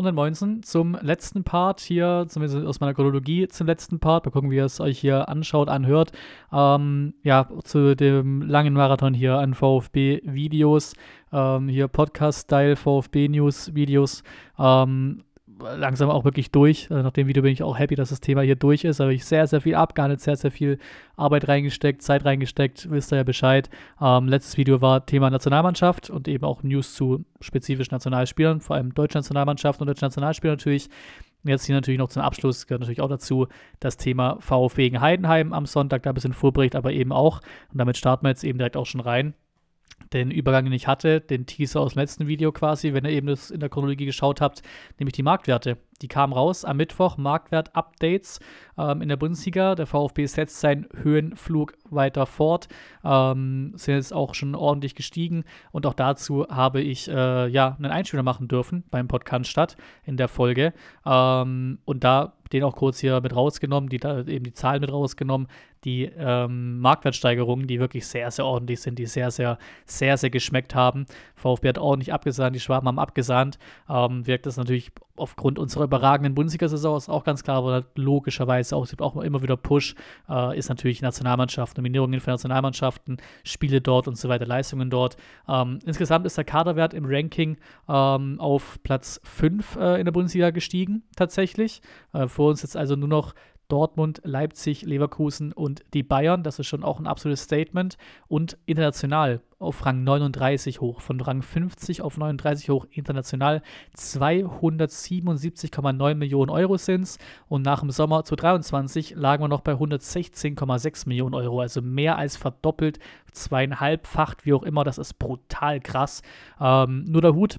und dann Moinsen zum letzten Part hier, zumindest aus meiner Chronologie zum letzten Part. Mal gucken, wie ihr es euch hier anschaut, anhört. Ähm, ja, zu dem langen Marathon hier an VfB-Videos, ähm, hier Podcast-Style, VfB-News-Videos. Ähm, langsam auch wirklich durch. Also nach dem Video bin ich auch happy, dass das Thema hier durch ist. Habe ich sehr, sehr viel abgehandelt, sehr, sehr viel Arbeit reingesteckt, Zeit reingesteckt, wisst ihr ja Bescheid. Ähm, letztes Video war Thema Nationalmannschaft und eben auch News zu spezifischen Nationalspielern, vor allem deutsche Nationalmannschaft und deutsche Nationalspieler natürlich. Jetzt hier natürlich noch zum Abschluss gehört natürlich auch dazu das Thema VfW gegen Heidenheim am Sonntag, da ein bisschen Vorbericht, aber eben auch. Und damit starten wir jetzt eben direkt auch schon rein den Übergang, den ich hatte, den Teaser aus dem letzten Video quasi, wenn ihr eben das in der Chronologie geschaut habt, nämlich die Marktwerte. Die kamen raus am Mittwoch, Marktwert-Updates ähm, in der Bundesliga. Der VfB setzt seinen Höhenflug weiter fort, ähm, sind jetzt auch schon ordentlich gestiegen und auch dazu habe ich äh, ja einen Einspieler machen dürfen beim Podcast statt in der Folge ähm, und da den auch kurz hier mit rausgenommen, die eben die Zahlen mit rausgenommen, die ähm, Marktwertsteigerungen, die wirklich sehr, sehr ordentlich sind, die sehr, sehr, sehr, sehr geschmeckt haben. VfB hat ordentlich abgesandt, die Schwaben haben abgesandt. Ähm, wirkt das natürlich aufgrund unserer überragenden Bundesliga-Saison ist auch ganz klar, aber halt logischerweise auch, es gibt auch immer wieder Push, äh, ist natürlich Nationalmannschaft, Nominierungen für Nationalmannschaften, Spiele dort und so weiter, Leistungen dort. Ähm, insgesamt ist der Kaderwert im Ranking ähm, auf Platz 5 äh, in der Bundesliga gestiegen, tatsächlich. Äh, vor uns jetzt also nur noch Dortmund, Leipzig, Leverkusen und die Bayern. Das ist schon auch ein absolutes Statement. Und international auf Rang 39 hoch, von Rang 50 auf 39 hoch international. 277,9 Millionen Euro sind es. Und nach dem Sommer zu 23 lagen wir noch bei 116,6 Millionen Euro. Also mehr als verdoppelt, zweieinhalbfacht, wie auch immer. Das ist brutal krass. Ähm, nur der Hut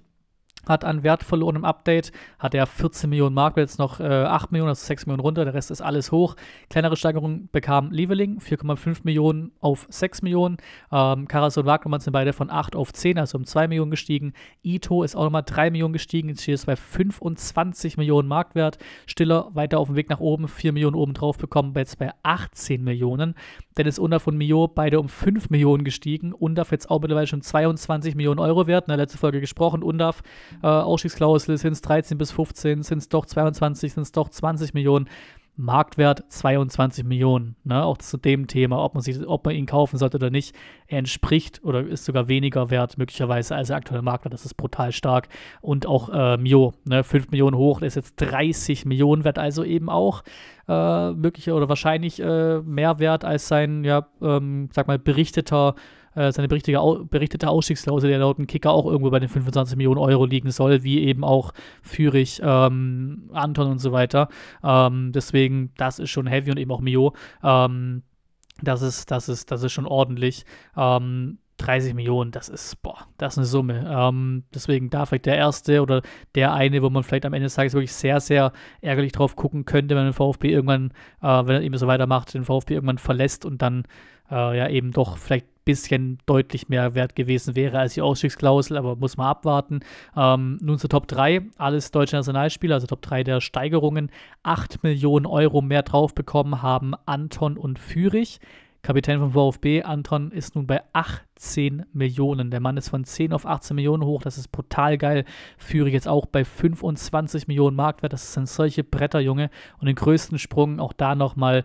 hat an Wert verloren im Update, hat er 14 Millionen Mark, jetzt noch äh, 8 Millionen, also 6 Millionen runter, der Rest ist alles hoch. Kleinere Steigerung bekam Leveling, 4,5 Millionen auf 6 Millionen. Ähm, Karas und Wagnermann sind beide von 8 auf 10, also um 2 Millionen gestiegen. Ito ist auch nochmal 3 Millionen gestiegen, jetzt steht es bei 25 Millionen Marktwert. Stiller weiter auf dem Weg nach oben, 4 Millionen oben drauf bekommen, jetzt bei 18 Millionen. Dennis Undaff und Mio beide um 5 Millionen gestiegen. Undaff jetzt auch mittlerweile schon 22 Millionen Euro wert, in der letzten Folge gesprochen. Undaff äh, Ausstiegsklausel, sind es 13 bis 15, sind es doch 22, sind es doch 20 Millionen. Marktwert 22 Millionen. Ne? Auch zu dem Thema, ob man, sich, ob man ihn kaufen sollte oder nicht. Er entspricht oder ist sogar weniger wert, möglicherweise, als der aktuelle Marktwert. Das ist brutal stark. Und auch äh, Mio, ne? 5 Millionen hoch, der ist jetzt 30 Millionen wert, also eben auch äh, möglicher oder wahrscheinlich äh, mehr wert als sein, ja, ähm, sag mal, berichteter äh, äh, seine berichtete Ausstiegsklausel, der laut dem Kicker auch irgendwo bei den 25 Millionen Euro liegen soll, wie eben auch Fürich, ähm, Anton und so weiter. Ähm, deswegen, das ist schon heavy und eben auch Mio. Ähm, das ist, das ist, das ist schon ordentlich. 30 ähm, Millionen, das ist, boah, das ist eine Summe. Ähm, deswegen da vielleicht der erste oder der eine, wo man vielleicht am Ende des Tages wirklich sehr, sehr ärgerlich drauf gucken könnte, wenn der VfB irgendwann, äh, wenn er eben so weitermacht, den VfB irgendwann verlässt und dann äh, ja eben doch vielleicht bisschen deutlich mehr wert gewesen wäre als die Ausstiegsklausel, aber muss man abwarten. Ähm, nun zur Top 3, alles deutsche Nationalspieler, also Top 3 der Steigerungen. 8 Millionen Euro mehr drauf bekommen haben Anton und Fürich. Kapitän von VfB, Anton ist nun bei 18 Millionen. Der Mann ist von 10 auf 18 Millionen hoch. Das ist brutal geil. Führig jetzt auch bei 25 Millionen Marktwert. Das sind solche Bretter, Junge. Und den größten Sprung auch da nochmal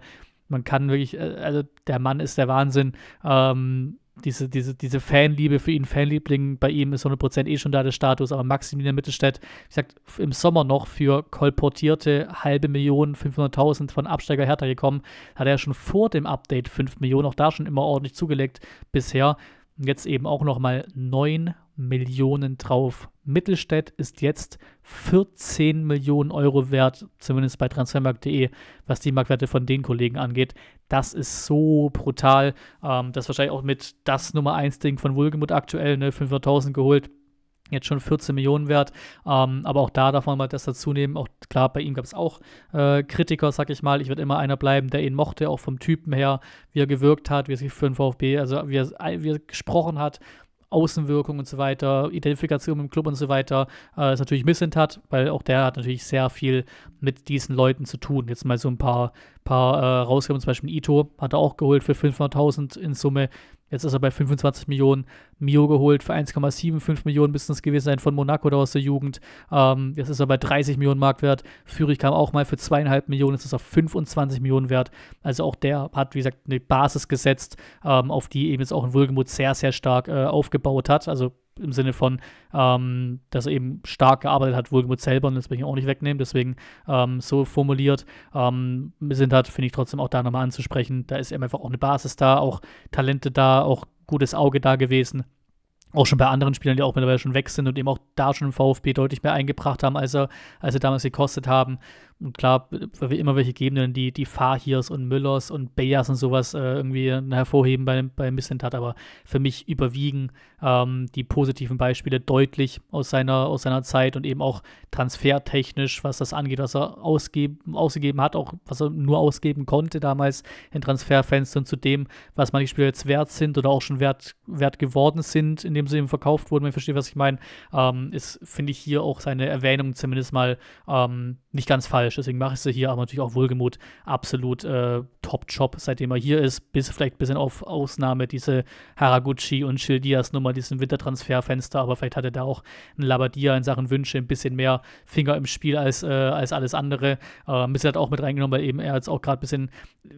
man kann wirklich, äh, also der Mann ist der Wahnsinn. Ähm, diese, diese, diese Fanliebe für ihn, Fanliebling bei ihm ist 100% eh schon da der Status, aber Maximilian Mittelstädt, wie gesagt, im Sommer noch für kolportierte halbe Million, 500.000 von Absteiger Hertha gekommen, hat er ja schon vor dem Update 5 Millionen, auch da schon immer ordentlich zugelegt bisher. Und jetzt eben auch nochmal 9 Millionen drauf. Mittelstädt ist jetzt 14 Millionen Euro wert, zumindest bei transfermarkt.de, was die Marktwerte von den Kollegen angeht. Das ist so brutal. Ähm, das ist wahrscheinlich auch mit das Nummer 1 Ding von Wulgemut aktuell, ne, 500.000 geholt. Jetzt schon 14 Millionen wert, ähm, aber auch da darf man mal das dazu nehmen. Auch klar, bei ihm gab es auch äh, Kritiker, sag ich mal. Ich werde immer einer bleiben, der ihn mochte, auch vom Typen her, wie er gewirkt hat, wie er sich für den VfB, also wie er, wie er gesprochen hat. Außenwirkung und so weiter, Identifikation mit dem Club und so weiter, äh, ist natürlich Missent hat, weil auch der hat natürlich sehr viel mit diesen Leuten zu tun. Jetzt mal so ein paar, paar äh, rausgeben, zum Beispiel Ito hat er auch geholt für 500.000 in Summe. Jetzt ist er bei 25 Millionen Mio geholt, für 1,75 Millionen müssen es gewesen sein von Monaco da aus der Jugend. Ähm, jetzt ist er bei 30 Millionen Marktwert. Fürich kam auch mal für zweieinhalb Millionen, jetzt ist er auf 25 Millionen wert. Also auch der hat, wie gesagt, eine Basis gesetzt, ähm, auf die eben jetzt auch ein Wohlgemut sehr, sehr stark äh, aufgebaut hat. Also im Sinne von, ähm, dass er eben stark gearbeitet hat, Wohlgemut selber und das will ich auch nicht wegnehmen, deswegen ähm, so formuliert. Ähm, sind halt, finde ich trotzdem auch da nochmal anzusprechen, da ist eben einfach auch eine Basis da, auch Talente da, auch gutes Auge da gewesen. Auch schon bei anderen Spielern, die auch mittlerweile schon weg sind und eben auch da schon im VfB deutlich mehr eingebracht haben, als er, als er damals gekostet haben. Und klar, immer welche geben, denn die, die Fahirs und Müllers und Bayers und sowas äh, irgendwie äh, hervorheben bei, bei Missentat, aber für mich überwiegen ähm, die positiven Beispiele deutlich aus seiner, aus seiner Zeit und eben auch transfertechnisch, was das angeht, was er ausgeben, ausgegeben hat, auch was er nur ausgeben konnte damals in Transferfenstern zu dem, was manche Spieler jetzt wert sind oder auch schon wert, wert geworden sind, indem sie eben verkauft wurden, wenn ihr versteht, was ich meine, ähm, ist, finde ich, hier auch seine Erwähnung zumindest mal ähm, nicht ganz falsch. Deswegen mache ich sie hier, aber natürlich auch wohlgemut absolut äh, Top-Job, seitdem er hier ist. Bis vielleicht ein bisschen auf Ausnahme diese Haraguchi und Schildias-Nummer, diesen Wintertransferfenster. Aber vielleicht hat er da auch ein Labadia in Sachen Wünsche ein bisschen mehr Finger im Spiel als, äh, als alles andere. Aber äh, ein bisschen hat auch mit reingenommen, weil eben er jetzt auch gerade ein bisschen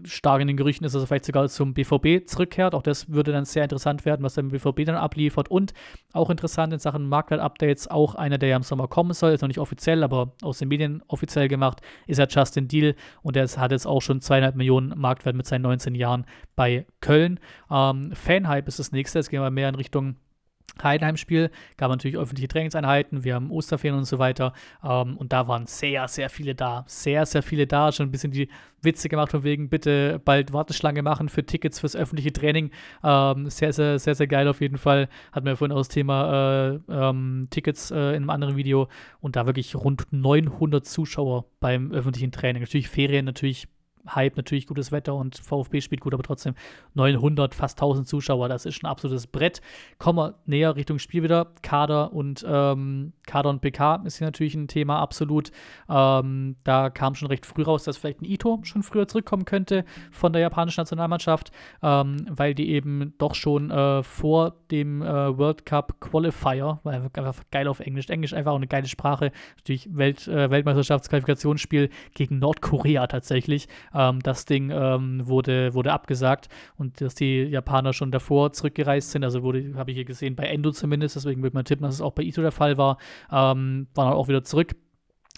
stark in den Gerüchten ist, dass er vielleicht sogar zum BVB zurückkehrt. Auch das würde dann sehr interessant werden, was der BVB dann abliefert. Und auch interessant in Sachen Marktwert-Updates, auch einer, der ja im Sommer kommen soll. Ist noch nicht offiziell, aber aus den Medien offiziell offiziell gemacht, ist er Justin Deal und er hat jetzt auch schon zweieinhalb Millionen Marktwert mit seinen 19 Jahren bei Köln. Ähm, Fanhype ist das nächste, jetzt gehen wir mehr in Richtung Heidenheim-Spiel gab natürlich öffentliche Trainingseinheiten, wir haben Osterferien und so weiter. Ähm, und da waren sehr, sehr viele da. Sehr, sehr viele da. Schon ein bisschen die Witze gemacht von wegen, bitte bald Warteschlange machen für Tickets fürs öffentliche Training. Ähm, sehr, sehr, sehr, sehr geil auf jeden Fall. Hatten wir ja vorhin auch das Thema äh, ähm, Tickets äh, in einem anderen Video. Und da wirklich rund 900 Zuschauer beim öffentlichen Training. Natürlich Ferien, natürlich Hype, natürlich gutes Wetter und VfB spielt gut, aber trotzdem 900, fast 1000 Zuschauer, das ist schon ein absolutes Brett. Kommen wir näher Richtung Spiel wieder. Kader und ähm, Kader und PK ist hier natürlich ein Thema, absolut. Ähm, da kam schon recht früh raus, dass vielleicht ein Ito schon früher zurückkommen könnte von der japanischen Nationalmannschaft, ähm, weil die eben doch schon äh, vor dem äh, World Cup Qualifier, weil einfach geil auf Englisch, Englisch einfach auch eine geile Sprache, natürlich Welt, äh, Weltmeisterschaftsqualifikationsspiel gegen Nordkorea tatsächlich ähm, das Ding ähm, wurde, wurde abgesagt und dass die Japaner schon davor zurückgereist sind, also wurde, habe ich hier gesehen, bei Endo zumindest, deswegen würde man tippen, dass es auch bei Ito der Fall war, ähm, waren auch wieder zurück.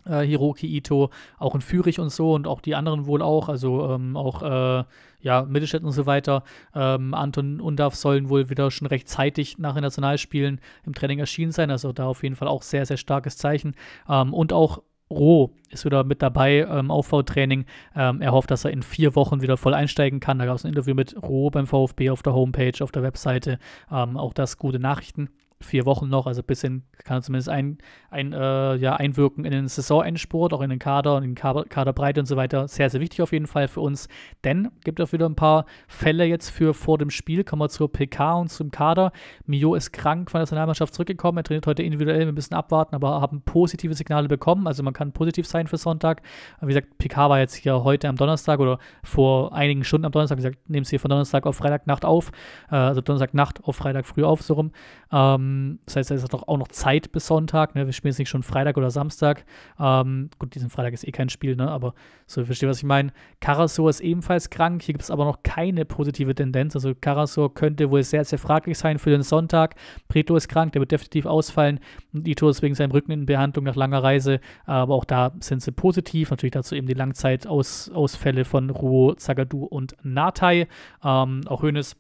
Äh, Hiroki Ito, auch in Fürich und so und auch die anderen wohl auch, also ähm, auch äh, ja, Mittelstädt und so weiter. Ähm, Anton Undav sollen wohl wieder schon recht zeitig nach den Nationalspielen im Training erschienen sein, also da auf jeden Fall auch sehr, sehr starkes Zeichen. Ähm, und auch Roh ist wieder mit dabei, im ähm, Aufbautraining. Ähm, er hofft, dass er in vier Wochen wieder voll einsteigen kann. Da gab es ein Interview mit Roh beim VfB auf der Homepage, auf der Webseite. Ähm, auch das gute Nachrichten vier Wochen noch, also ein bisschen kann er zumindest ein, ein, äh, ja, einwirken in den Saisonendsport, auch in den Kader und in Kader, Kaderbreite und so weiter. Sehr, sehr wichtig auf jeden Fall für uns. Denn gibt auch wieder ein paar Fälle jetzt für vor dem Spiel. Kommen wir zur PK und zum Kader. Mio ist krank von der Nationalmannschaft zurückgekommen. Er trainiert heute individuell, wir müssen abwarten, aber haben positive Signale bekommen. Also man kann positiv sein für Sonntag. Wie gesagt, PK war jetzt hier heute am Donnerstag oder vor einigen Stunden am Donnerstag. Wie gesagt, nehmen sie von Donnerstag auf Freitagnacht auf. Äh, also Donnerstagnacht auf Freitag früh auf, so rum. Ähm, ähm, das heißt, da ist auch noch Zeit bis Sonntag. Ne? Wir spielen jetzt nicht schon Freitag oder Samstag. Ähm, gut, diesen Freitag ist eh kein Spiel, ne? aber so, ihr versteht, was ich meine. Karasor ist ebenfalls krank. Hier gibt es aber noch keine positive Tendenz. Also Karasor könnte wohl sehr, sehr fraglich sein für den Sonntag. Preto ist krank, der wird definitiv ausfallen. Und Ito ist wegen seinem Rücken in Behandlung nach langer Reise. Aber auch da sind sie positiv. Natürlich dazu eben die Langzeitausfälle von Ruo, Zagadu und Natai. Ähm, auch Hönes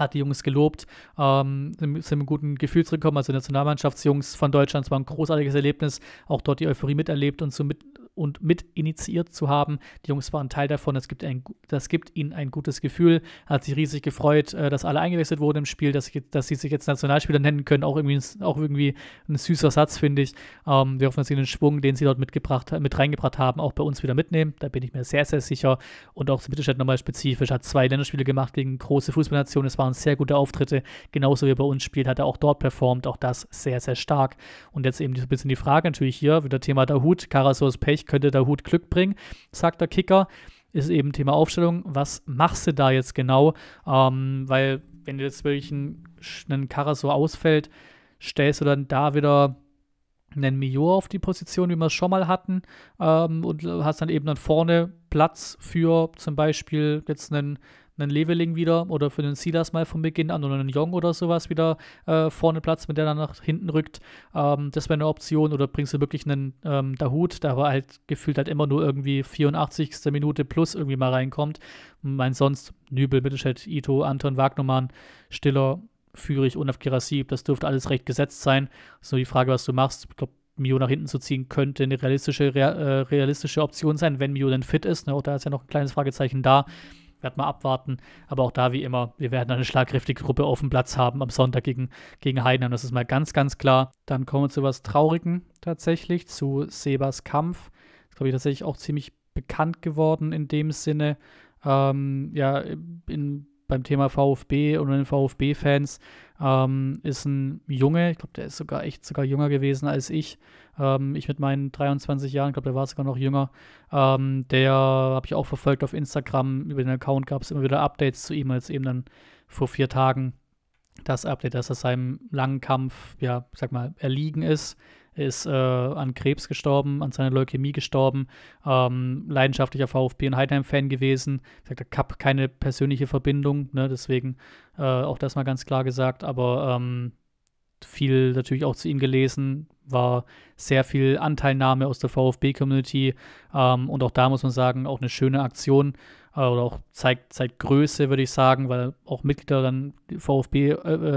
hat die Jungs gelobt, ähm, sind, sind mit gutem Gefühl zurückgekommen. Also Nationalmannschaftsjungs von Deutschland, es war ein großartiges Erlebnis, auch dort die Euphorie miterlebt und so mit, und mit initiiert zu haben. Die Jungs waren Teil davon, das gibt, ein, das gibt ihnen ein gutes Gefühl. Hat sich riesig gefreut, äh, dass alle eingewechselt wurden im Spiel, dass, dass sie sich jetzt Nationalspieler nennen können. Auch irgendwie, auch irgendwie ein süßer Satz, finde ich. Ähm, wir hoffen, dass sie den Schwung, den sie dort mitgebracht, mit reingebracht haben, auch bei uns wieder mitnehmen. Da bin ich mir sehr, sehr sicher. Und auch zu Mittelstadt nochmal spezifisch. Hat zwei Länderspiele gemacht gegen große Fußballnationen. Es waren sehr gute Auftritte. Genauso wie er bei uns spielt, hat er auch dort performt. Auch das sehr, sehr stark. Und jetzt eben so ein bisschen die Frage natürlich hier, wieder Thema der Hut. Karasos Pech könnte der Hut Glück bringen, sagt der Kicker. Ist eben Thema Aufstellung. Was machst du da jetzt genau? Ähm, weil, wenn du jetzt wirklich ein, einen Karrer so ausfällt, stellst du dann da wieder einen Mio auf die Position, wie wir es schon mal hatten, ähm, und äh, hast dann eben dann vorne Platz für zum Beispiel jetzt einen einen Leveling wieder oder für den Silas mal von Beginn an oder einen Jong oder sowas wieder äh, vorne Platz, mit der dann nach hinten rückt. Ähm, das wäre eine Option. Oder bringst du wirklich einen ähm, Dahut, der aber halt gefühlt halt immer nur irgendwie 84. Minute plus irgendwie mal reinkommt. Mein sonst Nübel, Mittelstädt, Ito, Anton, Wagnermann, Stiller, Führig und auf Das dürfte alles recht gesetzt sein. So die Frage, was du machst. Ich glaube, Mio nach hinten zu ziehen, könnte eine realistische, rea, äh, realistische Option sein, wenn Mio denn fit ist. Ne? Auch da ist ja noch ein kleines Fragezeichen da. Werd mal abwarten. Aber auch da, wie immer, wir werden eine schlagkräftige Gruppe auf dem Platz haben am Sonntag gegen, gegen Heidenheim. Das ist mal ganz, ganz klar. Dann kommen wir zu was Traurigen tatsächlich, zu Sebas Kampf. Das glaube ich tatsächlich auch ziemlich bekannt geworden in dem Sinne. Ähm, ja, in beim Thema VfB und den VfB-Fans ähm, ist ein Junge, ich glaube, der ist sogar echt sogar jünger gewesen als ich. Ähm, ich mit meinen 23 Jahren, ich glaube, der war sogar noch jünger. Ähm, der habe ich auch verfolgt auf Instagram. Über den Account gab es immer wieder Updates zu ihm, als eben dann vor vier Tagen das Update, dass er seinem langen Kampf, ja, sag mal, erliegen ist ist äh, an Krebs gestorben, an seiner Leukämie gestorben, ähm, leidenschaftlicher VfB und Heidenheim-Fan gewesen. Ich sagte, Cup keine persönliche Verbindung, ne? deswegen äh, auch das mal ganz klar gesagt, aber ähm, viel natürlich auch zu ihm gelesen, war sehr viel Anteilnahme aus der VfB-Community ähm, und auch da muss man sagen, auch eine schöne Aktion äh, oder auch zeigt, zeigt Größe, würde ich sagen, weil auch Mitglieder dann VfB, äh,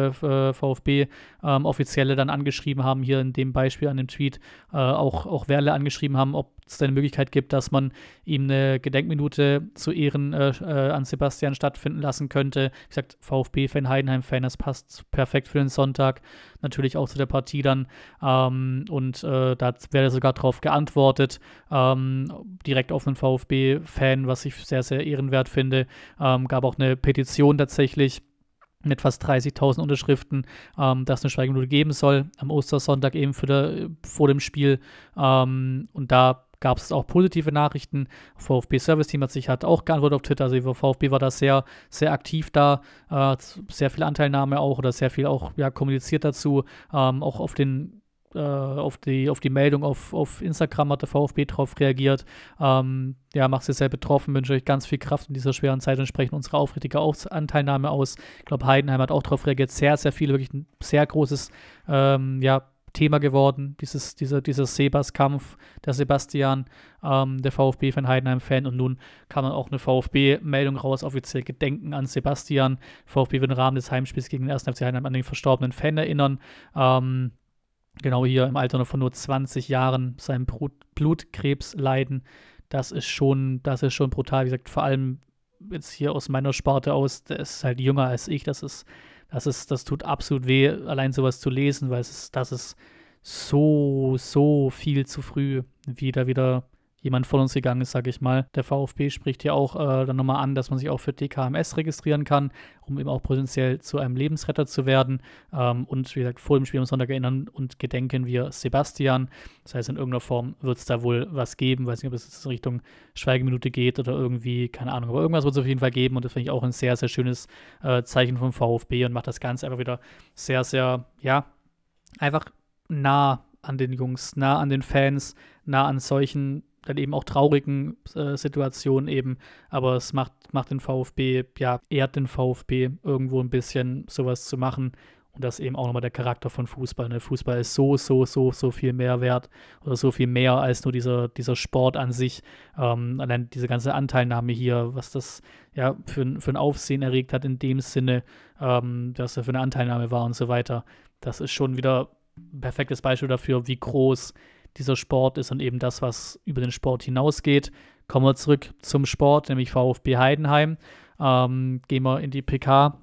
äh, VfB ähm, Offizielle dann angeschrieben haben, hier in dem Beispiel an dem Tweet, äh, auch, auch Werle angeschrieben haben, ob es eine Möglichkeit gibt, dass man ihm eine Gedenkminute zu Ehren äh, äh an Sebastian stattfinden lassen könnte. Wie gesagt, VfB-Fan, Heidenheim-Fan, das passt perfekt für den Sonntag, natürlich auch zu der Partie dann. Ähm, und äh, da hat Werle sogar darauf geantwortet, ähm, direkt auf einen VfB-Fan, was ich sehr, sehr ehrenwert finde. Ähm, gab auch eine Petition tatsächlich mit fast 30.000 Unterschriften, ähm, dass eine Schweigeminute geben soll, am Ostersonntag eben der, vor dem Spiel. Ähm, und da gab es auch positive Nachrichten. VfB Service Team hat sich hat auch geantwortet auf Twitter. Also VfB war da sehr, sehr aktiv da, äh, sehr viel Anteilnahme auch oder sehr viel auch ja, kommuniziert dazu, ähm, auch auf den äh, auf, die, auf die Meldung auf, auf Instagram hat der VfB drauf reagiert. Ähm, ja, macht sie sehr betroffen, wünsche euch ganz viel Kraft in dieser schweren Zeit und sprechen unsere aufrichtige Anteilnahme aus. Ich glaube, Heidenheim hat auch darauf reagiert. Sehr, sehr viel, wirklich ein sehr großes ähm, ja, Thema geworden, dieses, dieser, dieser Sebas-Kampf, der Sebastian, ähm, der VfB-Fan, Heidenheim-Fan. Und nun kam dann auch eine VfB-Meldung raus, offiziell Gedenken an Sebastian. VfB wird im Rahmen des Heimspiels gegen den 1. FC Heidenheim an den verstorbenen Fan erinnern. Ähm, genau hier im Alter von nur 20 Jahren seinem Blutkrebs leiden, das ist schon, das ist schon brutal. Wie gesagt, vor allem jetzt hier aus meiner Sparte aus, der ist halt jünger als ich, das ist, das ist, das tut absolut weh, allein sowas zu lesen, weil es ist, das ist so, so viel zu früh, wie da wieder jemand von uns gegangen ist, sage ich mal. Der VfB spricht hier auch äh, dann nochmal an, dass man sich auch für DKMS registrieren kann, um eben auch potenziell zu einem Lebensretter zu werden. Ähm, und wie gesagt, vor dem Spiel am Sonntag erinnern und gedenken wir Sebastian. Das heißt, in irgendeiner Form wird es da wohl was geben. Weiß nicht, ob es in Richtung Schweigeminute geht oder irgendwie, keine Ahnung, aber irgendwas wird es auf jeden Fall geben. Und das finde ich auch ein sehr, sehr schönes äh, Zeichen vom VfB und macht das Ganze einfach wieder sehr, sehr, ja, einfach nah an den Jungs, nah an den Fans, nah an solchen dann eben auch traurigen äh, Situationen eben. Aber es macht, macht den VfB, ja, ehrt den VfB irgendwo ein bisschen, sowas zu machen. Und das eben auch nochmal der Charakter von Fußball. Ne? Fußball ist so, so, so, so viel mehr wert oder so viel mehr als nur dieser, dieser Sport an sich. Ähm, allein diese ganze Anteilnahme hier, was das ja für, für ein Aufsehen erregt hat, in dem Sinne, ähm, dass er für eine Anteilnahme war und so weiter. Das ist schon wieder ein perfektes Beispiel dafür, wie groß dieser Sport ist und eben das, was über den Sport hinausgeht. Kommen wir zurück zum Sport, nämlich VfB Heidenheim. Ähm, gehen wir in die PK.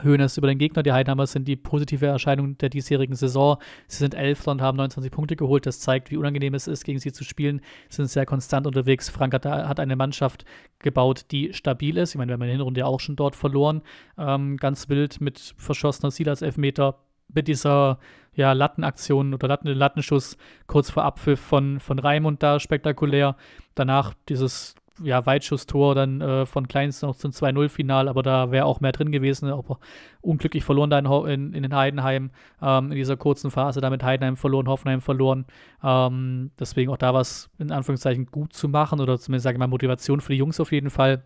Höhnes über den Gegner. Die Heidenheimer sind die positive Erscheinung der diesjährigen Saison. Sie sind Elfter und haben 29 Punkte geholt. Das zeigt, wie unangenehm es ist, gegen sie zu spielen. Sie sind sehr konstant unterwegs. Frank hat, hat eine Mannschaft gebaut, die stabil ist. Ich meine, wir haben in der Hinrunde auch schon dort verloren. Ähm, ganz wild mit verschossener Silas-Elfmeter mit dieser ja, Lattenaktion oder Latten, Lattenschuss kurz vor Abpfiff von, von Raimund da spektakulär. Danach dieses ja, Weitschusstor dann äh, von Kleins noch zum 2-0-Final, aber da wäre auch mehr drin gewesen, aber unglücklich verloren da in, in, in den Heidenheim, ähm, in dieser kurzen Phase, damit Heidenheim verloren, Hoffenheim verloren. Ähm, deswegen auch da was in Anführungszeichen gut zu machen oder zumindest sage ich mal Motivation für die Jungs auf jeden Fall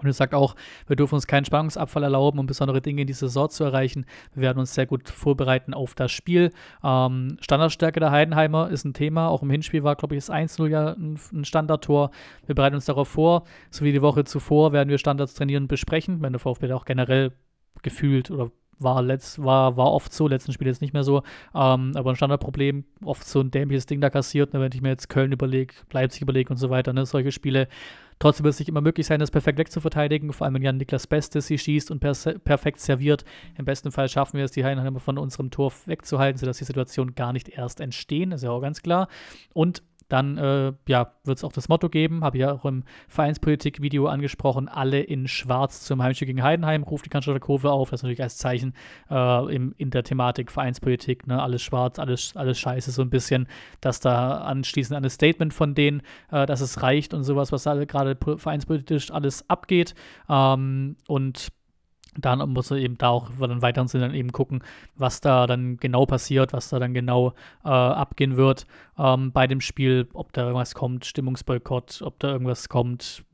und es sagt auch, wir dürfen uns keinen Spannungsabfall erlauben, um besondere Dinge in dieser Saison zu erreichen. Wir werden uns sehr gut vorbereiten auf das Spiel. Ähm, Standardstärke der Heidenheimer ist ein Thema. Auch im Hinspiel war, glaube ich, das 1-0 ja ein Standardtor. Wir bereiten uns darauf vor. So wie die Woche zuvor werden wir Standards trainieren und besprechen, wenn der VfB auch generell gefühlt oder war, letzt, war, war oft so, letzten Spiel jetzt nicht mehr so, ähm, aber ein Standardproblem, oft so ein dämliches Ding da kassiert, ne, wenn ich mir jetzt Köln überlege, Leipzig überlege und so weiter, ne, solche Spiele. Trotzdem wird es nicht immer möglich sein, das perfekt wegzuverteidigen, vor allem wenn Jan Niklas Bestes sie schießt und perfekt serviert. Im besten Fall schaffen wir es, die Heidenheimer von unserem Tor wegzuhalten, sodass die Situation gar nicht erst entstehen, ist ja auch ganz klar. Und dann äh, ja, wird es auch das Motto geben, habe ich ja auch im Vereinspolitik-Video angesprochen, alle in Schwarz zum Heimspiel gegen Heidenheim, ruft die Kanzler Kurve auf, das ist natürlich als Zeichen äh, im, in der Thematik Vereinspolitik, ne, alles schwarz, alles, alles scheiße, so ein bisschen, dass da anschließend ein Statement von denen, äh, dass es reicht und sowas, was da gerade vereinspolitisch alles abgeht ähm, und dann muss er eben da auch dann weiteren Sinn dann eben gucken, was da dann genau passiert, was da dann genau äh, abgehen wird ähm, bei dem Spiel, ob da irgendwas kommt, Stimmungsboykott, ob da irgendwas kommt,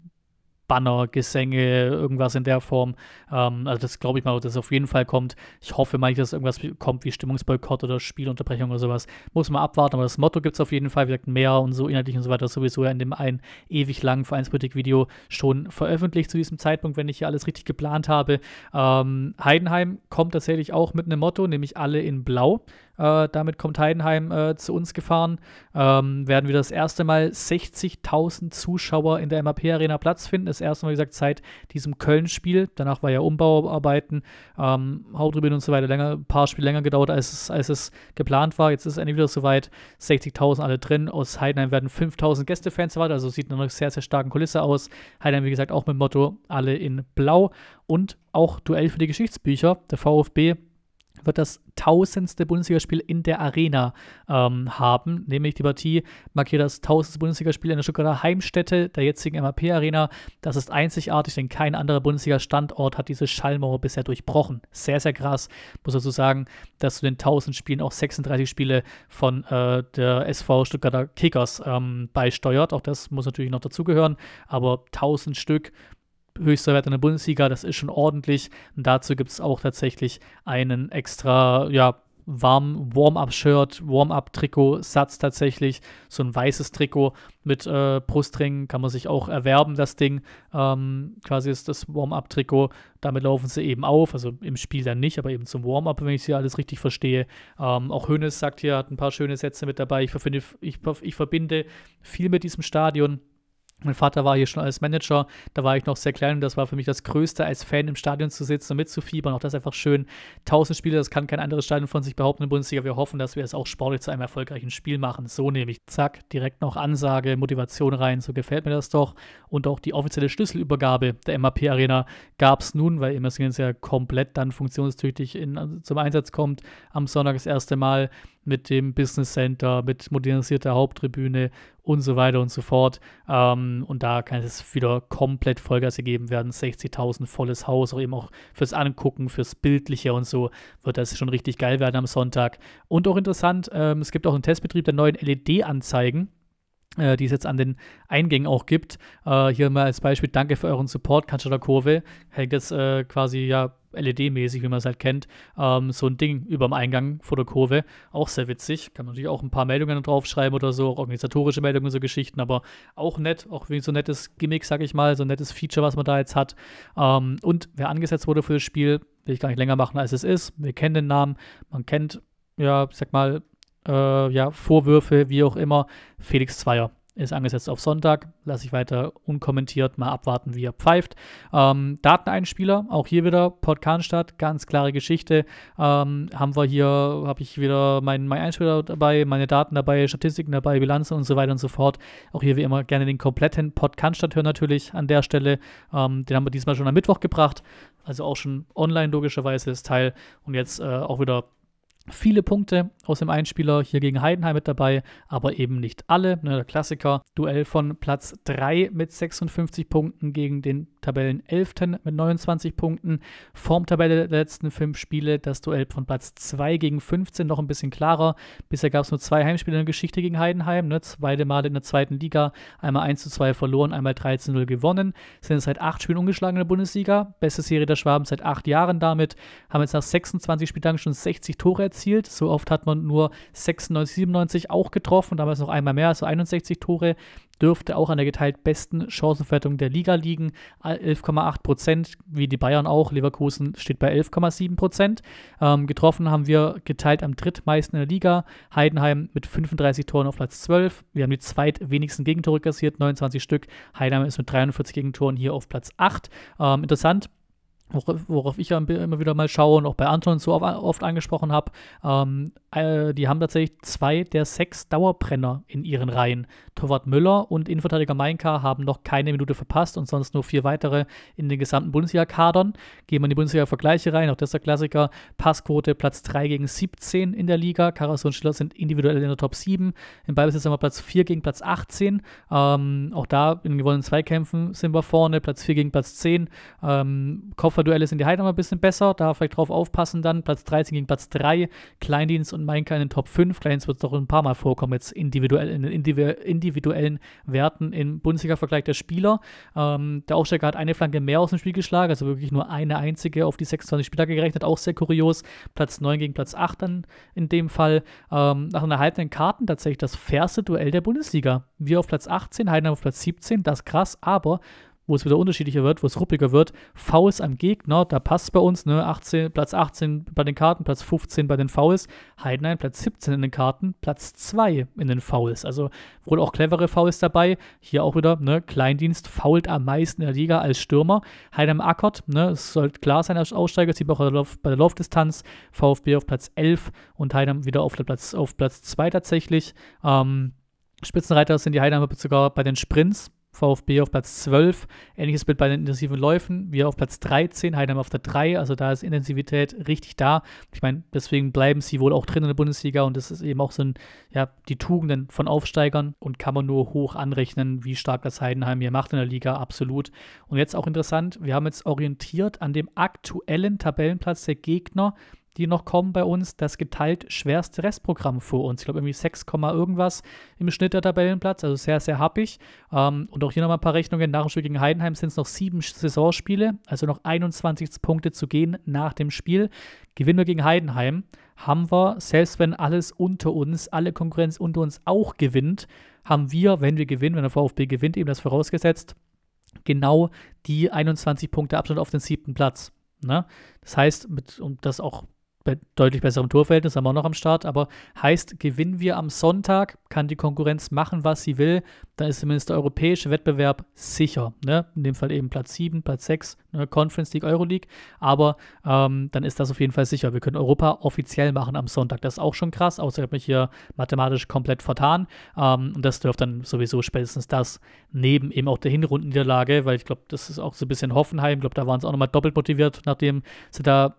Banner, Gesänge, irgendwas in der Form. Ähm, also das glaube ich mal, dass es auf jeden Fall kommt. Ich hoffe mal nicht, dass irgendwas kommt wie Stimmungsboykott oder Spielunterbrechung oder sowas. Muss man abwarten, aber das Motto gibt es auf jeden Fall. Wie gesagt, mehr und so inhaltlich und so weiter sowieso ja in dem einen ewig langen Vereinspolitik-Video schon veröffentlicht zu diesem Zeitpunkt, wenn ich hier alles richtig geplant habe. Ähm, Heidenheim kommt tatsächlich auch mit einem Motto, nämlich alle in Blau. Äh, damit kommt Heidenheim äh, zu uns gefahren. Ähm, werden wir das erste Mal 60.000 Zuschauer in der MAP-Arena Platz finden. Das erste Mal, wie gesagt, seit diesem Köln-Spiel. Danach war ja Umbauarbeiten, ähm, Haupttribüne und so weiter. Länger, ein paar Spiele länger gedauert, als es, als es geplant war. Jetzt ist endlich wieder soweit. 60.000 alle drin. Aus Heidenheim werden 5.000 Gästefans erwartet. Also sieht eine sehr, sehr starken Kulisse aus. Heidenheim, wie gesagt, auch mit dem Motto, alle in Blau. Und auch Duell für die Geschichtsbücher. Der VfB wird das tausendste Bundesligaspiel in der Arena ähm, haben. Nämlich die Partie markiert das tausendste Bundesligaspiel in der Stuttgarter Heimstätte, der jetzigen MAP-Arena. Das ist einzigartig, denn kein anderer Bundesliga-Standort hat diese Schallmauer bisher durchbrochen. Sehr, sehr krass. Muss dazu sagen, dass zu den tausend Spielen auch 36 Spiele von äh, der SV Stuttgarter Kickers ähm, beisteuert. Auch das muss natürlich noch dazugehören. Aber tausend Stück höchster Wert in der Bundesliga, das ist schon ordentlich. Und dazu gibt es auch tatsächlich einen extra, ja, warm Warm-up-Shirt, Warm-up-Trikot-Satz tatsächlich, so ein weißes Trikot mit äh, Brustring kann man sich auch erwerben, das Ding. Ähm, quasi ist das Warm-up-Trikot, damit laufen sie eben auf, also im Spiel dann nicht, aber eben zum Warm-up, wenn ich sie alles richtig verstehe. Ähm, auch Hönes sagt hier, hat ein paar schöne Sätze mit dabei. Ich, verbinde, ich, ich verbinde viel mit diesem Stadion. Mein Vater war hier schon als Manager, da war ich noch sehr klein und das war für mich das Größte, als Fan im Stadion zu sitzen und mitzufiebern. Auch das ist einfach schön. 1000 Spiele, das kann kein anderes Stadion von sich behaupten in der Bundesliga. Wir hoffen, dass wir es auch sportlich zu einem erfolgreichen Spiel machen. So nehme ich. Zack, direkt noch Ansage, Motivation rein. So gefällt mir das doch. Und auch die offizielle Schlüsselübergabe der MAP Arena gab es nun, weil Emerson jetzt ja komplett dann funktionstüchtig in, also zum Einsatz kommt. Am Sonntag das erste Mal mit dem Business Center, mit modernisierter Haupttribüne und so weiter und so fort. Ähm, und da kann es wieder komplett Vollgas gegeben werden. 60.000 volles Haus, auch eben auch fürs Angucken, fürs Bildliche und so wird das schon richtig geil werden am Sonntag. Und auch interessant, ähm, es gibt auch einen Testbetrieb der neuen LED-Anzeigen äh, die es jetzt an den Eingängen auch gibt. Äh, hier mal als Beispiel, danke für euren Support, Kanzler Kurve. Hängt jetzt äh, quasi ja LED-mäßig, wie man es halt kennt, ähm, so ein Ding über dem Eingang vor der Kurve. Auch sehr witzig. Kann man natürlich auch ein paar Meldungen draufschreiben oder so, auch organisatorische Meldungen, so Geschichten, aber auch nett, auch wie so ein nettes Gimmick, sag ich mal, so ein nettes Feature, was man da jetzt hat. Ähm, und wer angesetzt wurde für das Spiel, will ich gar nicht länger machen, als es ist. Wir kennen den Namen, man kennt, ja, ich sag mal, äh, ja, Vorwürfe, wie auch immer. Felix Zweier ist angesetzt auf Sonntag. Lasse ich weiter unkommentiert mal abwarten, wie er pfeift. Ähm, Dateneinspieler, auch hier wieder Podkanstadt, ganz klare Geschichte. Ähm, haben wir hier, habe ich wieder meinen mein Einspieler dabei, meine Daten dabei, Statistiken dabei, Bilanzen und so weiter und so fort. Auch hier wie immer gerne den kompletten Podkanstadt hören natürlich an der Stelle. Ähm, den haben wir diesmal schon am Mittwoch gebracht. Also auch schon online logischerweise das Teil. Und jetzt äh, auch wieder Viele Punkte aus dem Einspieler hier gegen Heidenheim mit dabei, aber eben nicht alle. Ne, der Klassiker, Duell von Platz 3 mit 56 Punkten gegen den Tabellenelften mit 29 Punkten. Formtabelle der letzten fünf Spiele, das Duell von Platz 2 gegen 15 noch ein bisschen klarer. Bisher gab es nur zwei Heimspiele in der Geschichte gegen Heidenheim. Ne? Zweite Male in der zweiten Liga, einmal 1 zu 2 verloren, einmal 3 zu 0 gewonnen. Sind seit acht Spielen ungeschlagen in der Bundesliga. Beste Serie der Schwaben seit acht Jahren damit. Haben jetzt nach 26 Spieltagen schon 60 Tore erzielt. So oft hat man nur 96, 97 auch getroffen, damals noch einmal mehr, also 61 Tore. Dürfte auch an der geteilt besten Chancenverwertung der Liga liegen. 11,8 Prozent, wie die Bayern auch. Leverkusen steht bei 11,7 Prozent. Ähm, getroffen haben wir geteilt am drittmeisten in der Liga. Heidenheim mit 35 Toren auf Platz 12. Wir haben die zweitwenigsten Gegentore kassiert, 29 Stück. Heidenheim ist mit 43 Gegentoren hier auf Platz 8. Ähm, interessant, worauf ich ja immer wieder mal schaue und auch bei Anton so oft angesprochen habe, ähm, äh, die haben tatsächlich zwei der sechs Dauerbrenner in ihren Reihen. Torwart Müller und Innenverteidiger Meinka haben noch keine Minute verpasst und sonst nur vier weitere in den gesamten Bundesliga-Kadern. Gehen wir in die Bundesliga-Vergleiche rein, auch das ist der Klassiker. Passquote Platz 3 gegen 17 in der Liga. Karas und Schiller sind individuell in der Top 7. Im Ballbesitz haben wir Platz 4 gegen Platz 18. Ähm, auch da in gewonnenen Zweikämpfen sind wir vorne. Platz 4 gegen Platz 10. Ähm, Koffer Europduelle sind die Heidenheimer ein bisschen besser, da vielleicht drauf aufpassen dann. Platz 13 gegen Platz 3, Kleindienst und Mainka in den Top 5. Kleindienst wird es doch ein paar Mal vorkommen, jetzt individuell in den individuellen Werten im Bundesliga-Vergleich der Spieler. Ähm, der Aufsteiger hat eine Flanke mehr aus dem Spiel geschlagen, also wirklich nur eine einzige auf die 26 Spieltage gerechnet, auch sehr kurios. Platz 9 gegen Platz 8 dann in dem Fall. Ähm, nach einer halben Karten tatsächlich das fairste Duell der Bundesliga. Wir auf Platz 18, Heidenheim auf Platz 17, das ist krass, aber wo es wieder unterschiedlicher wird, wo es ruppiger wird. Fouls am Gegner, da passt bei uns, ne, 18, Platz 18 bei den Karten, Platz 15 bei den Fouls, Heidenheim Platz 17 in den Karten, Platz 2 in den Fouls. Also wohl auch clevere Fouls dabei. Hier auch wieder, ne, Kleindienst fault am meisten in der Liga als Stürmer. Heidenheim ackert, ne, es sollte klar sein als Aussteiger, sieht man auch bei der Laufdistanz. VfB auf Platz 11 und Heidenheim wieder auf Platz, auf Platz 2 tatsächlich. Ähm, Spitzenreiter sind die Heidenheimer sogar bei den Sprints VfB auf Platz 12. Ähnliches Bild bei den intensiven Läufen. Wir auf Platz 13, Heidenheim auf der 3. Also da ist Intensivität richtig da. Ich meine, deswegen bleiben sie wohl auch drin in der Bundesliga und das ist eben auch so ein, ja, die Tugenden von Aufsteigern und kann man nur hoch anrechnen, wie stark das Heidenheim hier macht in der Liga. Absolut. Und jetzt auch interessant, wir haben jetzt orientiert an dem aktuellen Tabellenplatz der Gegner die noch kommen bei uns, das geteilt schwerste Restprogramm vor uns. Ich glaube, irgendwie 6, irgendwas im Schnitt der Tabellenplatz, also sehr, sehr happig. Ähm, und auch hier nochmal ein paar Rechnungen. Nach dem Spiel gegen Heidenheim sind es noch sieben Saisonspiele, also noch 21 Punkte zu gehen nach dem Spiel. Gewinnen wir gegen Heidenheim, haben wir, selbst wenn alles unter uns, alle Konkurrenz unter uns auch gewinnt, haben wir, wenn wir gewinnen, wenn der VfB gewinnt, eben das vorausgesetzt, genau die 21 Punkte Abstand auf den siebten Platz. Ne? Das heißt, mit, und das auch bei deutlich besserem Torverhältnis haben wir auch noch am Start, aber heißt, gewinnen wir am Sonntag, kann die Konkurrenz machen, was sie will, dann ist zumindest der europäische Wettbewerb sicher. Ne? In dem Fall eben Platz 7, Platz 6, ne? Conference League, Euroleague, aber ähm, dann ist das auf jeden Fall sicher. Wir können Europa offiziell machen am Sonntag. Das ist auch schon krass, außer ich habe mich hier mathematisch komplett vertan ähm, und das dürfte dann sowieso spätestens das neben eben auch der Hinrundenniederlage, weil ich glaube, das ist auch so ein bisschen Hoffenheim, ich glaube, da waren sie auch nochmal doppelt motiviert, nachdem sie da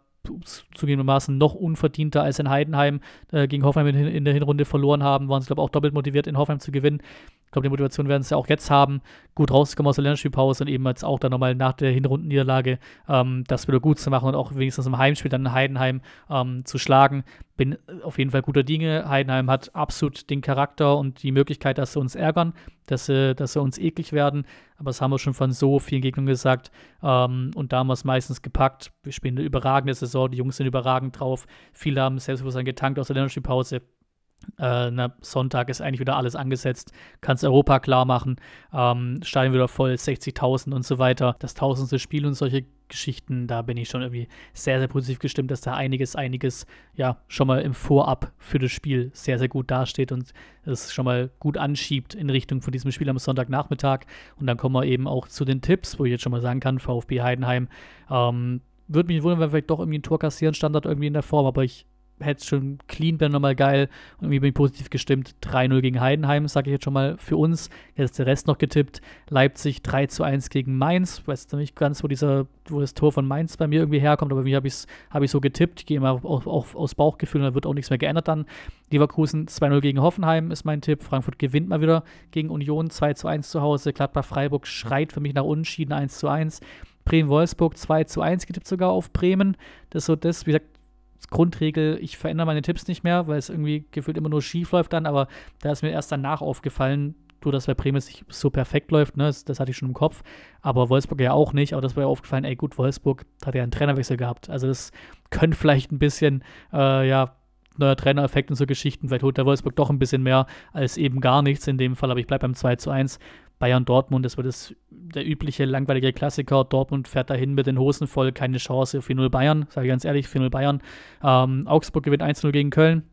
zugegebenermaßen noch unverdienter als in Heidenheim äh, gegen Hoffenheim in, in, der Hinrunde verloren haben, waren sie, glaube ich, auch doppelt motiviert, in Hoffenheim zu gewinnen glaube, die Motivation werden sie auch jetzt haben, gut rauszukommen aus der Länderspielpause und eben jetzt auch dann nochmal nach der Hinrundenniederlage ähm, das wieder gut zu machen und auch wenigstens im Heimspiel dann in Heidenheim ähm, zu schlagen. Bin äh, auf jeden Fall guter Dinge. Heidenheim hat absolut den Charakter und die Möglichkeit, dass sie uns ärgern, dass sie, dass sie uns eklig werden. Aber das haben wir schon von so vielen Gegnern gesagt ähm, und da haben wir es meistens gepackt. Wir spielen eine überragende Saison, die Jungs sind überragend drauf. Viele haben Selbstbewusstsein getankt aus der Länderspielpause. Äh, na, Sonntag ist eigentlich wieder alles angesetzt, kannst Europa klar machen, ähm, Stadion wieder voll, 60.000 und so weiter, das tausendste Spiel und solche Geschichten, da bin ich schon irgendwie sehr, sehr positiv gestimmt, dass da einiges, einiges ja schon mal im Vorab für das Spiel sehr, sehr gut dasteht und es schon mal gut anschiebt in Richtung von diesem Spiel am Sonntagnachmittag. Und dann kommen wir eben auch zu den Tipps, wo ich jetzt schon mal sagen kann, VfB Heidenheim, ähm, würde mich wundern, wenn wir vielleicht doch irgendwie ein Tor kassieren, Standard irgendwie in der Form, aber ich hätte es schon clean, wäre nochmal geil. Und irgendwie bin ich positiv gestimmt. 3-0 gegen Heidenheim, sage ich jetzt schon mal für uns. Jetzt ist der Rest noch getippt. Leipzig 3-1 gegen Mainz. Ich weiß nicht ganz, wo, dieser, wo das Tor von Mainz bei mir irgendwie herkommt, aber irgendwie habe ich es hab so getippt. Ich gehe immer auf, auf, aus Bauchgefühl und da wird auch nichts mehr geändert dann. Leverkusen 2-0 gegen Hoffenheim ist mein Tipp. Frankfurt gewinnt mal wieder gegen Union 2-1 zu Hause. Gladbach-Freiburg schreit für mich nach Unentschieden 1-1. Bremen-Wolfsburg 2 zu 1 getippt sogar auf Bremen. Das ist so das, wie gesagt, Grundregel, ich verändere meine Tipps nicht mehr, weil es irgendwie gefühlt immer nur schief läuft dann, aber da ist mir erst danach aufgefallen, du, dass bei Bremen es nicht so perfekt läuft, ne? das, das hatte ich schon im Kopf, aber Wolfsburg ja auch nicht, aber das war ja aufgefallen, ey gut, Wolfsburg hat ja einen Trainerwechsel gehabt, also das könnte vielleicht ein bisschen, äh, ja, neuer Trainereffekt und so Geschichten, vielleicht holt der Wolfsburg doch ein bisschen mehr als eben gar nichts in dem Fall, aber ich bleibe beim 2 zu 1, Bayern Dortmund, das war das, der übliche langweilige Klassiker. Dortmund fährt dahin mit den Hosen voll, keine Chance. 4-0 Bayern, sage ich ganz ehrlich, 4-0 Bayern. Ähm, Augsburg gewinnt 1-0 gegen Köln.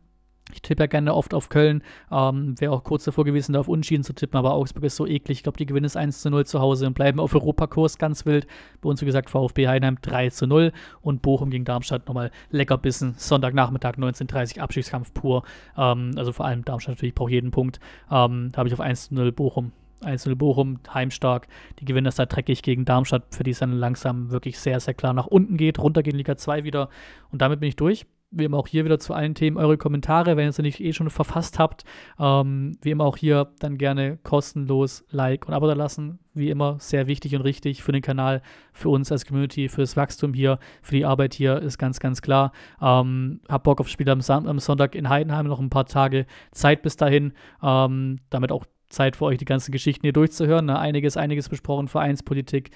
Ich tippe ja gerne oft auf Köln. Ähm, Wäre auch kurz davor gewesen, da auf Unschieden zu tippen, aber Augsburg ist so eklig. Ich glaube, die gewinnen es 1 0 zu Hause und bleiben auf Europakurs ganz wild. Bei uns, wie gesagt, VfB Heinheim 3 0 und Bochum gegen Darmstadt nochmal lecker bissen. Sonntagnachmittag 19.30 Uhr, Abstiegskampf pur. Ähm, also vor allem Darmstadt natürlich braucht jeden Punkt. Ähm, da habe ich auf 1 0 Bochum 1-0 Bochum, heimstark. Die gewinnen das da dreckig gegen Darmstadt, für die es dann langsam wirklich sehr, sehr klar nach unten geht. Runter gegen Liga 2 wieder. Und damit bin ich durch. Wie immer auch hier wieder zu allen Themen eure Kommentare, wenn ihr sie nicht eh schon verfasst habt. Ähm, wie immer auch hier dann gerne kostenlos Like und Abo da lassen. Wie immer sehr wichtig und richtig für den Kanal, für uns als Community, fürs Wachstum hier, für die Arbeit hier ist ganz, ganz klar. Ähm, hab Bock auf Spiel am, Sam am Sonntag in Heidenheim, noch ein paar Tage Zeit bis dahin. Ähm, damit auch Zeit für euch, die ganzen Geschichten hier durchzuhören. Ne? Einiges, einiges besprochen, Vereinspolitik,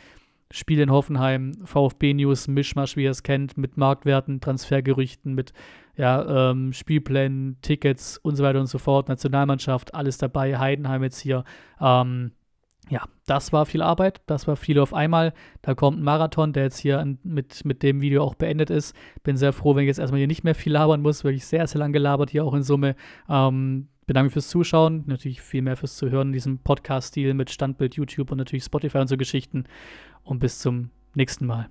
Spiel in Hoffenheim, VfB-News, Mischmasch, wie ihr es kennt, mit Marktwerten, Transfergerüchten, mit ja, ähm, Spielplänen, Tickets und so weiter und so fort, Nationalmannschaft, alles dabei, Heidenheim jetzt hier. Ähm, ja, das war viel Arbeit, das war viel auf einmal. Da kommt ein Marathon, der jetzt hier mit, mit dem Video auch beendet ist. Bin sehr froh, wenn ich jetzt erstmal hier nicht mehr viel labern muss, wirklich sehr, sehr lang gelabert hier auch in Summe. Ähm, bedanke mich fürs Zuschauen, natürlich viel mehr fürs Zuhören in diesem Podcast-Stil mit Standbild, YouTube und natürlich Spotify und so Geschichten. Und bis zum nächsten Mal.